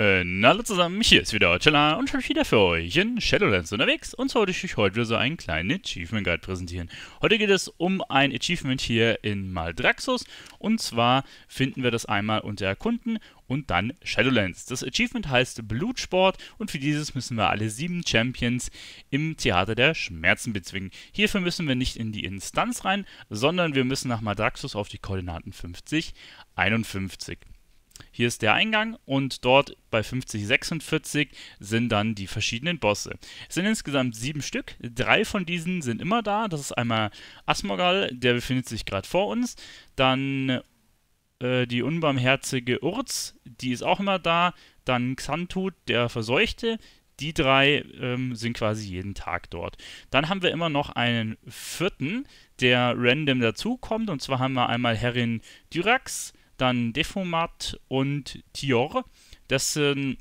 Äh, hallo zusammen, hier ist wieder Chella und ich bin wieder für euch in Shadowlands unterwegs und zwar wollte ich euch heute wieder so einen kleinen Achievement Guide präsentieren. Heute geht es um ein Achievement hier in Maldraxus und zwar finden wir das einmal unter Erkunden und dann Shadowlands. Das Achievement heißt Blutsport und für dieses müssen wir alle sieben Champions im Theater der Schmerzen bezwingen. Hierfür müssen wir nicht in die Instanz rein, sondern wir müssen nach Maldraxus auf die Koordinaten 50, 51. Hier ist der Eingang und dort bei 5046 sind dann die verschiedenen Bosse. Es sind insgesamt sieben Stück. Drei von diesen sind immer da. Das ist einmal Asmogal, der befindet sich gerade vor uns. Dann äh, die unbarmherzige Urz, die ist auch immer da. Dann Xantut, der Verseuchte. Die drei ähm, sind quasi jeden Tag dort. Dann haben wir immer noch einen vierten, der random dazukommt. Und zwar haben wir einmal Herrin Dyrax, dann Defomat und Tior. Das sind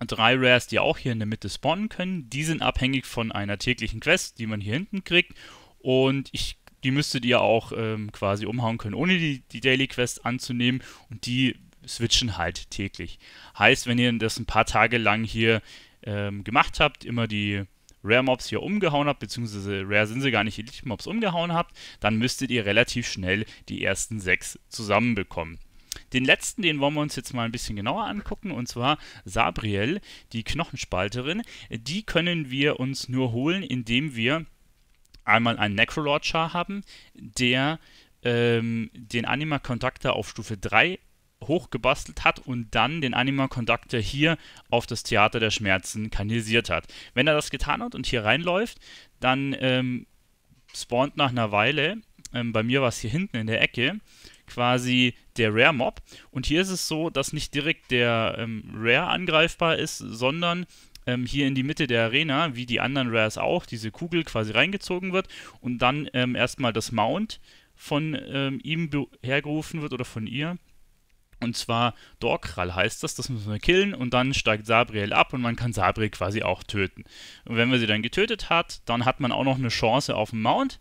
drei Rares, die auch hier in der Mitte spawnen können. Die sind abhängig von einer täglichen Quest, die man hier hinten kriegt. Und ich, die müsstet ihr auch ähm, quasi umhauen können, ohne die, die Daily Quest anzunehmen. Und die switchen halt täglich. Heißt, wenn ihr das ein paar Tage lang hier ähm, gemacht habt, immer die Rare Mobs hier umgehauen habt, beziehungsweise Rare sind sie gar nicht Elite Mobs umgehauen habt, dann müsstet ihr relativ schnell die ersten sechs zusammenbekommen. Den letzten, den wollen wir uns jetzt mal ein bisschen genauer angucken, und zwar Sabriel, die Knochenspalterin. Die können wir uns nur holen, indem wir einmal einen Necrolord-Char haben, der ähm, den Anima-Kontakter auf Stufe 3 hochgebastelt hat und dann den Anima Conductor hier auf das Theater der Schmerzen kanalisiert hat. Wenn er das getan hat und hier reinläuft, dann ähm, spawnt nach einer Weile, ähm, bei mir war es hier hinten in der Ecke, quasi der Rare Mob. Und hier ist es so, dass nicht direkt der ähm, Rare angreifbar ist, sondern ähm, hier in die Mitte der Arena, wie die anderen Rares auch, diese Kugel quasi reingezogen wird und dann ähm, erstmal das Mount von ähm, ihm hergerufen wird oder von ihr und zwar Dorkrall heißt das, das müssen wir killen und dann steigt Sabriel ab und man kann Sabriel quasi auch töten. Und wenn man sie dann getötet hat, dann hat man auch noch eine Chance auf den Mount,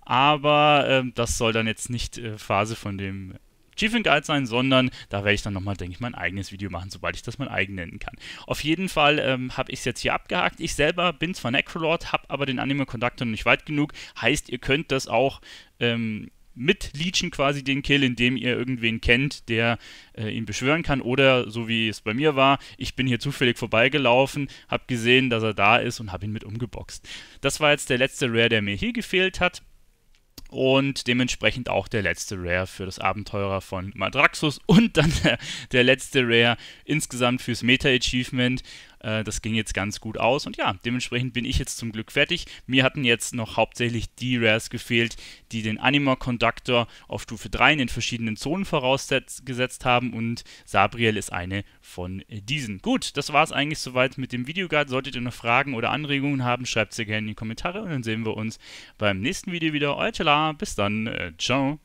aber äh, das soll dann jetzt nicht äh, Phase von dem Achievement Guide sein, sondern da werde ich dann nochmal, denke ich, mein eigenes Video machen, sobald ich das mein eigen nennen kann. Auf jeden Fall ähm, habe ich es jetzt hier abgehakt. Ich selber bin zwar Necrolord, habe aber den Anime-Conductor noch nicht weit genug. Heißt, ihr könnt das auch ähm, mit Legion quasi den Kill, indem ihr irgendwen kennt, der äh, ihn beschwören kann. Oder so wie es bei mir war, ich bin hier zufällig vorbeigelaufen, habe gesehen, dass er da ist und habe ihn mit umgeboxt. Das war jetzt der letzte Rare, der mir hier gefehlt hat. Und dementsprechend auch der letzte Rare für das Abenteurer von Madraxus und dann der, der letzte Rare insgesamt fürs Meta-Achievement. Äh, das ging jetzt ganz gut aus. Und ja, dementsprechend bin ich jetzt zum Glück fertig. Mir hatten jetzt noch hauptsächlich die Rares gefehlt, die den Anima Conductor auf Stufe 3 in den verschiedenen Zonen vorausgesetzt haben. Und Sabriel ist eine von äh, diesen. Gut, das war es eigentlich soweit mit dem Videoguide. Solltet ihr noch Fragen oder Anregungen haben, schreibt sie gerne in die Kommentare. Und dann sehen wir uns beim nächsten Video wieder. Euer Tela. Bis dann. Äh, ciao.